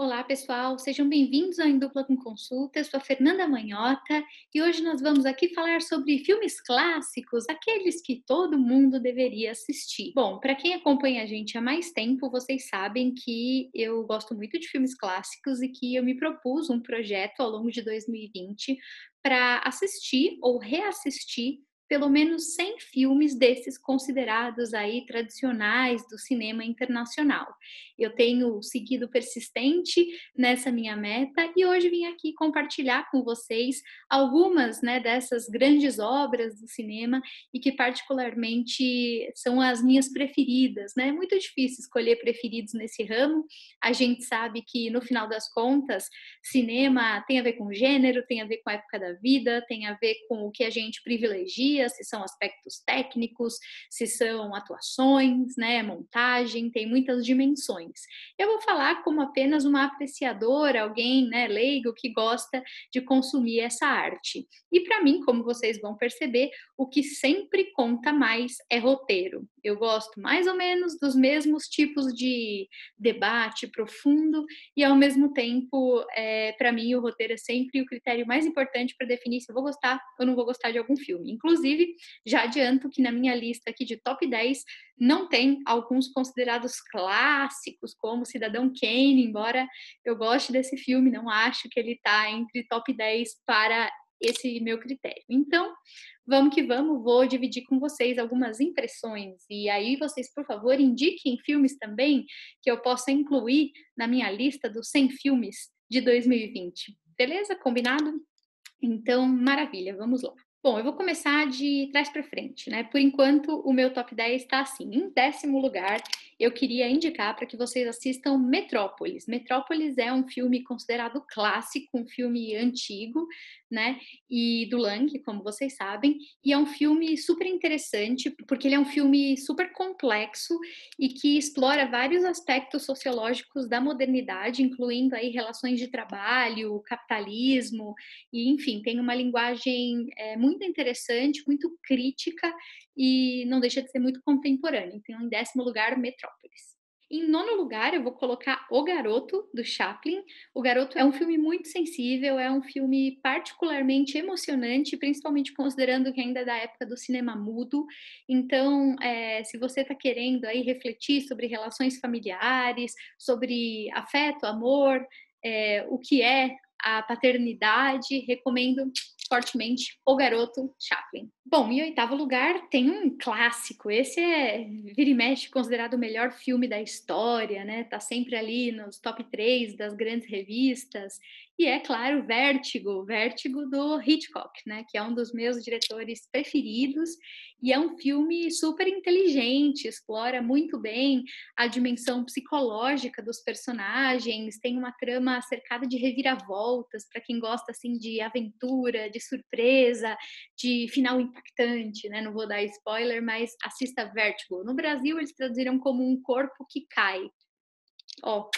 Olá, pessoal, sejam bem-vindos ao Em Dupla com Consulta. Eu sou a Fernanda Manhota e hoje nós vamos aqui falar sobre filmes clássicos, aqueles que todo mundo deveria assistir. Bom, para quem acompanha a gente há mais tempo, vocês sabem que eu gosto muito de filmes clássicos e que eu me propus um projeto ao longo de 2020 para assistir ou reassistir pelo menos 100 filmes desses considerados aí tradicionais do cinema internacional. Eu tenho seguido persistente nessa minha meta e hoje vim aqui compartilhar com vocês algumas, né, dessas grandes obras do cinema e que particularmente são as minhas preferidas, né? É muito difícil escolher preferidos nesse ramo. A gente sabe que no final das contas, cinema tem a ver com gênero, tem a ver com a época da vida, tem a ver com o que a gente privilegia fotografia, se são aspectos técnicos, se são atuações, né, montagem, tem muitas dimensões. Eu vou falar como apenas uma apreciadora, alguém, né, leigo que gosta de consumir essa arte. E para mim, como vocês vão perceber, o que sempre conta mais é roteiro. Eu gosto mais ou menos dos mesmos tipos de debate profundo e, ao mesmo tempo, é, para mim, o roteiro é sempre o critério mais importante para definir se eu vou gostar ou não vou gostar de algum filme. Inclusive, já adianto que na minha lista aqui de top 10 não tem alguns considerados clássicos, como Cidadão Kane, embora eu goste desse filme, não acho que ele está entre top 10 para esse meu critério. Então, vamos que vamos, vou dividir com vocês algumas impressões e aí vocês, por favor, indiquem filmes também que eu possa incluir na minha lista dos 100 filmes de 2020. Beleza? Combinado? Então, maravilha, vamos lá. Bom, eu vou começar de trás para frente, né? Por enquanto, o meu top 10 está assim. Em décimo lugar, eu queria indicar para que vocês assistam Metrópolis. Metrópolis é um filme considerado clássico, um filme antigo, né? E do Lang, como vocês sabem. E é um filme super interessante, porque ele é um filme super complexo e que explora vários aspectos sociológicos da modernidade, incluindo aí relações de trabalho, capitalismo, e enfim, tem uma linguagem é, muito muito interessante, muito crítica e não deixa de ser muito contemporânea. Então, em décimo lugar, Metrópolis. Em nono lugar, eu vou colocar O Garoto, do Chaplin. O Garoto é um filme muito sensível, é um filme particularmente emocionante, principalmente considerando que ainda é da época do cinema mudo. Então, é, se você está querendo aí refletir sobre relações familiares, sobre afeto, amor, é, o que é a paternidade, recomendo fortemente o garoto Chaplin. Bom, em oitavo lugar tem um clássico. Esse é, vira e mexe, considerado o melhor filme da história, né? Tá sempre ali nos top 3 das grandes revistas. E é, claro, Vértigo, Vértigo do Hitchcock, né? Que é um dos meus diretores preferidos. E é um filme super inteligente, explora muito bem a dimensão psicológica dos personagens. Tem uma trama cercada de reviravoltas, para quem gosta, assim, de aventura, de surpresa, de final impactante, né? Não vou dar spoiler, mas assista Vertigo. No Brasil eles traduziram como um corpo que cai. Ó,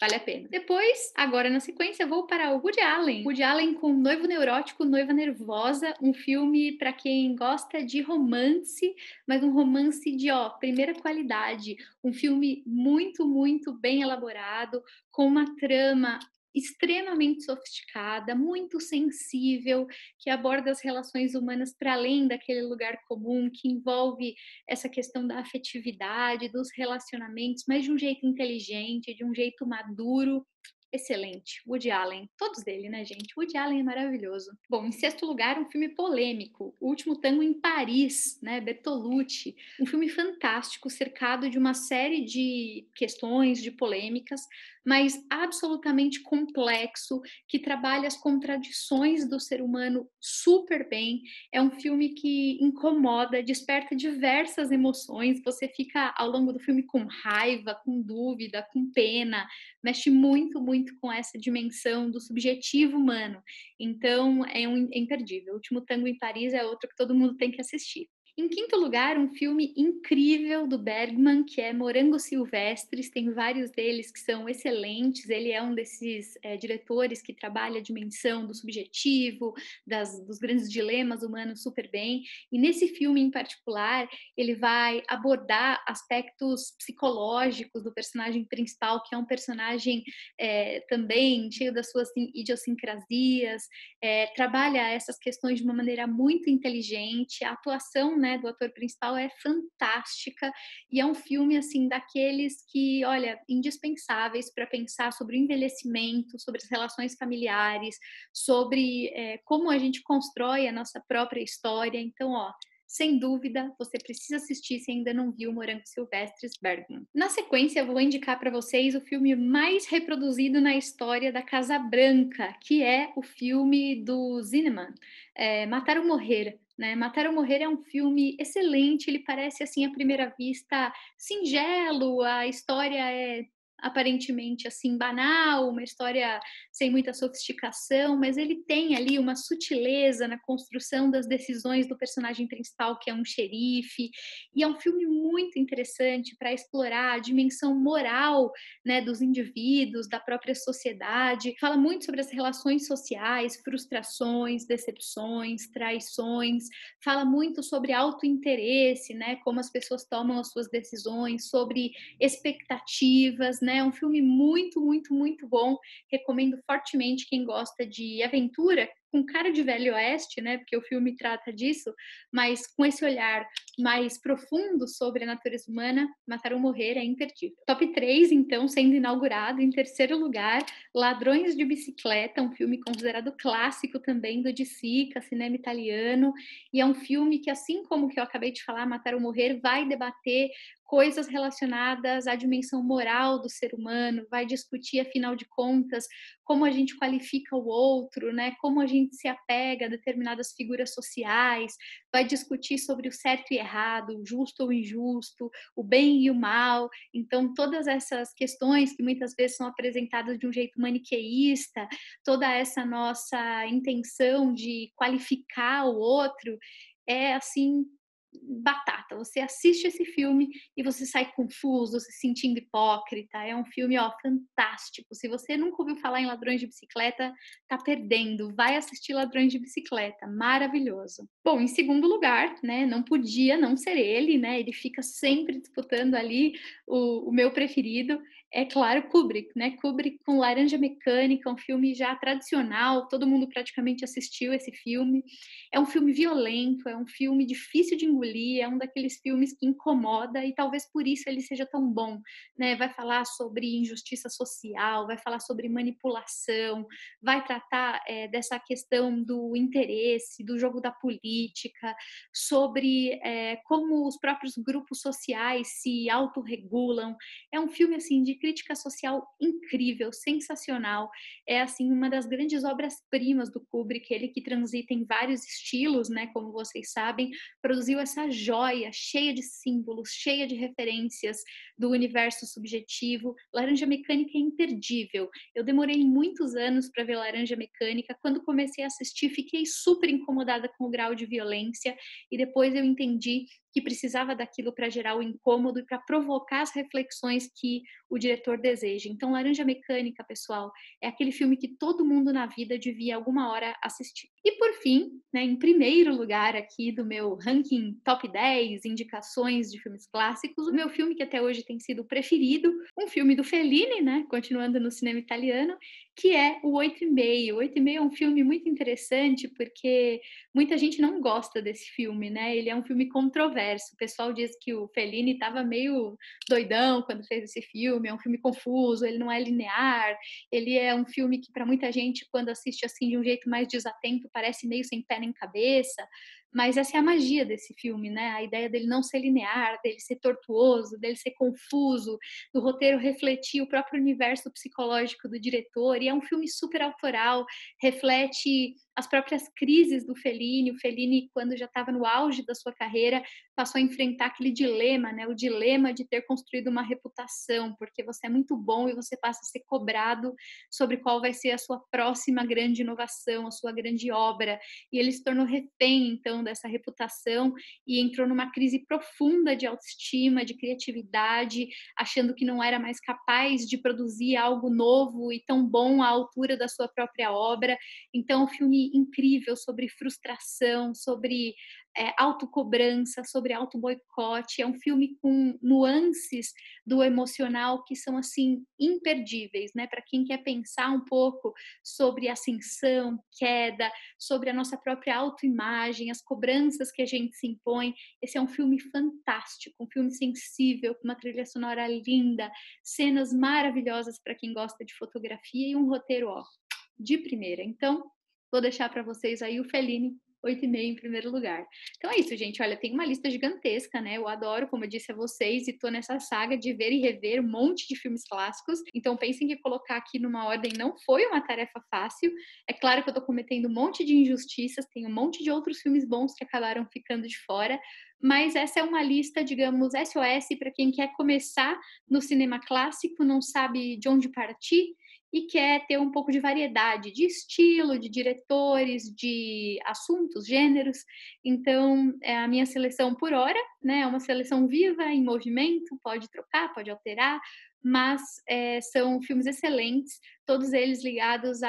vale a pena. Depois, agora na sequência, vou para o Woody Allen. Woody Allen com Noivo Neurótico, Noiva Nervosa, um filme para quem gosta de romance, mas um romance de ó, primeira qualidade, um filme muito, muito bem elaborado, com uma trama extremamente sofisticada, muito sensível, que aborda as relações humanas para além daquele lugar comum, que envolve essa questão da afetividade, dos relacionamentos, mas de um jeito inteligente, de um jeito maduro. Excelente, Woody Allen, todos dele, né, gente? Woody Allen é maravilhoso. Bom, em sexto lugar, um filme polêmico, O Último Tango em Paris, né, Bertolucci. Um filme fantástico, cercado de uma série de questões, de polêmicas, mas absolutamente complexo, que trabalha as contradições do ser humano super bem. É um filme que incomoda, desperta diversas emoções. Você fica ao longo do filme com raiva, com dúvida, com pena, mexe muito, muito com essa dimensão do subjetivo humano. Então, é um é imperdível. O Último Tango em Paris é outro que todo mundo tem que assistir. Em quinto lugar, um filme incrível do Bergman, que é Morangos Silvestres, tem vários deles que são excelentes. Ele é um desses é, diretores que trabalha a dimensão do subjetivo, das, dos grandes dilemas humanos super bem. E nesse filme em particular, ele vai abordar aspectos psicológicos do personagem principal, que é um personagem é, também cheio das suas idiosincrasias, é, trabalha essas questões de uma maneira muito inteligente. A atuação né, do ator principal é fantástica e é um filme assim daqueles que, olha, indispensáveis para pensar sobre o envelhecimento, sobre as relações familiares, sobre é, como a gente constrói a nossa própria história. Então, ó, sem dúvida, você precisa assistir se ainda não viu Morango Silvestres Bergman. Na sequência, eu vou indicar para vocês o filme mais reproduzido na história da Casa Branca, que é o filme do Zinnemann, é, Matar ou Morrer. Né? Matar ou Morrer é um filme excelente, ele parece assim à primeira vista singelo, a história é aparentemente assim banal, uma história sem muita sofisticação, mas ele tem ali uma sutileza na construção das decisões do personagem principal, que é um xerife, e é um filme muito interessante para explorar a dimensão moral, né, dos indivíduos, da própria sociedade. Fala muito sobre as relações sociais, frustrações, decepções, traições, fala muito sobre autointeresse, né, como as pessoas tomam as suas decisões, sobre expectativas né? É um filme muito, muito, muito bom. Recomendo fortemente quem gosta de aventura, com cara de velho oeste, né? Porque o filme trata disso, mas com esse olhar mais profundo sobre a natureza humana, Matar ou Morrer é imperdível. Top 3, então, sendo inaugurado em terceiro lugar, Ladrões de Bicicleta, um filme considerado clássico também do de Sica, é cinema italiano, e é um filme que assim como que eu acabei de falar, Matar ou Morrer vai debater coisas relacionadas à dimensão moral do ser humano, vai discutir, afinal de contas, como a gente qualifica o outro, né? como a gente se apega a determinadas figuras sociais, vai discutir sobre o certo e errado, o justo ou injusto, o bem e o mal. Então, todas essas questões que muitas vezes são apresentadas de um jeito maniqueísta, toda essa nossa intenção de qualificar o outro, é assim batata. Você assiste esse filme e você sai confuso, se sentindo hipócrita. É um filme, ó, fantástico. Se você nunca ouviu falar em Ladrões de Bicicleta, tá perdendo. Vai assistir Ladrões de Bicicleta. Maravilhoso. Bom, em segundo lugar, né, não podia não ser ele, né? Ele fica sempre disputando ali o, o meu preferido. É claro, Kubrick, né? Kubrick com Laranja Mecânica, um filme já tradicional, todo mundo praticamente assistiu esse filme. É um filme violento, é um filme difícil de engolir engolir, é um daqueles filmes que incomoda e talvez por isso ele seja tão bom, né? Vai falar sobre injustiça social, vai falar sobre manipulação, vai tratar é, dessa questão do interesse, do jogo da política, sobre é, como os próprios grupos sociais se autorregulam. É um filme assim de crítica social incrível, sensacional. É assim uma das grandes obras-primas do Kubrick, ele que transita em vários estilos, né, como vocês sabem, produziu essa assim, essa joia cheia de símbolos, cheia de referências do universo subjetivo. Laranja Mecânica é imperdível. Eu demorei muitos anos para ver Laranja Mecânica. Quando comecei a assistir, fiquei super incomodada com o grau de violência e depois eu entendi que precisava daquilo para gerar o incômodo e para provocar as reflexões que o diretor deseja. Então, Laranja Mecânica, pessoal, é aquele filme que todo mundo na vida devia alguma hora assistir. E por fim, né, em primeiro lugar aqui do meu ranking top 10 indicações de filmes clássicos, o meu filme que até hoje tem sido preferido, um filme do Fellini, né, continuando no cinema italiano, que é o Oito e Meio. Oito e Meio é um filme muito interessante porque muita gente não gosta desse filme, né? Ele é um filme controverso. O pessoal diz que o Fellini estava meio doidão quando fez esse filme. É um filme confuso, ele não é linear. Ele é um filme que para muita gente, quando assiste assim de um jeito mais desatento, parece meio sem pé nem cabeça. Mas essa é a magia desse filme, né? A ideia dele não ser linear, dele ser tortuoso, dele ser confuso, do roteiro refletir o próprio universo psicológico do diretor. E é um filme super autoral, reflete as próprias crises do Fellini. O Fellini, quando já estava no auge da sua carreira, passou a enfrentar aquele dilema, né? O dilema de ter construído uma reputação, porque você é muito bom e você passa a ser cobrado sobre qual vai ser a sua próxima grande inovação, a sua grande obra. E ele se tornou refém, então, dessa reputação e entrou numa crise profunda de autoestima, de criatividade, achando que não era mais capaz de produzir algo novo e tão bom à altura da sua própria obra. Então, o filme incrível sobre frustração, sobre é, autocobrança, sobre auto boicote. É um filme com nuances do emocional que são, assim, imperdíveis, né? Para quem quer pensar um pouco sobre ascensão, queda, sobre a nossa própria autoimagem, as cobranças que a gente se impõe. Esse é um filme fantástico, um filme sensível, com uma trilha sonora linda, cenas maravilhosas para quem gosta de fotografia e um roteiro, ó, de primeira. Então, Vou deixar para vocês aí o Fellini 8,5 em primeiro lugar. Então é isso, gente. Olha, tem uma lista gigantesca, né? Eu adoro, como eu disse a vocês, e tô nessa saga de ver e rever um monte de filmes clássicos. Então pensem que colocar aqui numa ordem não foi uma tarefa fácil. É claro que eu tô cometendo um monte de injustiças, tem um monte de outros filmes bons que acabaram ficando de fora, mas essa é uma lista, digamos, SOS para quem quer começar no cinema clássico, não sabe de onde partir e quer ter um pouco de variedade de estilo, de diretores, de assuntos, gêneros. Então, é a minha seleção por hora, né? É uma seleção viva, em movimento, pode trocar, pode alterar, mas é, são filmes excelentes, todos eles ligados a,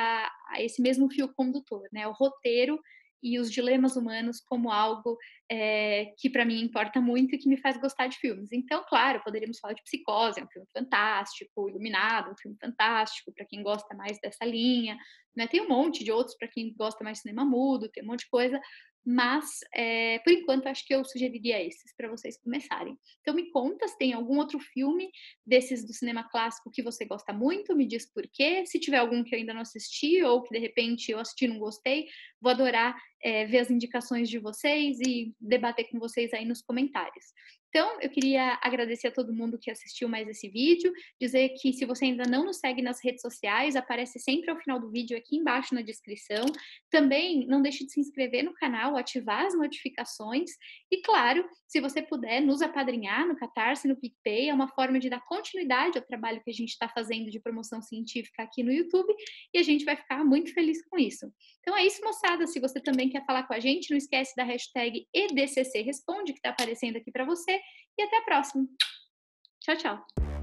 a, esse mesmo fio condutor, né? O roteiro e os dilemas humanos como algo é, que para mim importa muito e que me faz gostar de filmes. Então, claro, poderíamos falar de Psicose, é um filme fantástico, Iluminado, é um filme fantástico para quem gosta mais dessa linha. Né? Tem um monte de outros para quem gosta mais de cinema mudo, tem um monte de coisa. Mas, é, por enquanto, acho que eu sugeriria esses para vocês começarem. Então, me conta se tem algum outro filme desses do cinema clássico que você gosta muito, me diz por quê. Se tiver algum que eu ainda não assisti ou que de repente eu assisti e não gostei, vou adorar é, ver as indicações de vocês e debater com vocês aí nos comentários. Então, eu queria agradecer a todo mundo que assistiu mais esse vídeo, dizer que se você ainda não nos segue nas redes sociais, aparece sempre ao final do vídeo aqui embaixo na descrição. Também não deixe de se inscrever no canal, ativar as notificações e, claro, se você puder nos apadrinhar no Catarse, no PicPay, é uma forma de dar continuidade ao trabalho que a gente está fazendo de promoção científica aqui no YouTube e a gente vai ficar muito feliz com isso. Então é isso, moçada. Se você também também quer falar com a gente, não esquece da hashtag EDCC Responde, que está aparecendo aqui para você. E até a próxima. Tchau, tchau.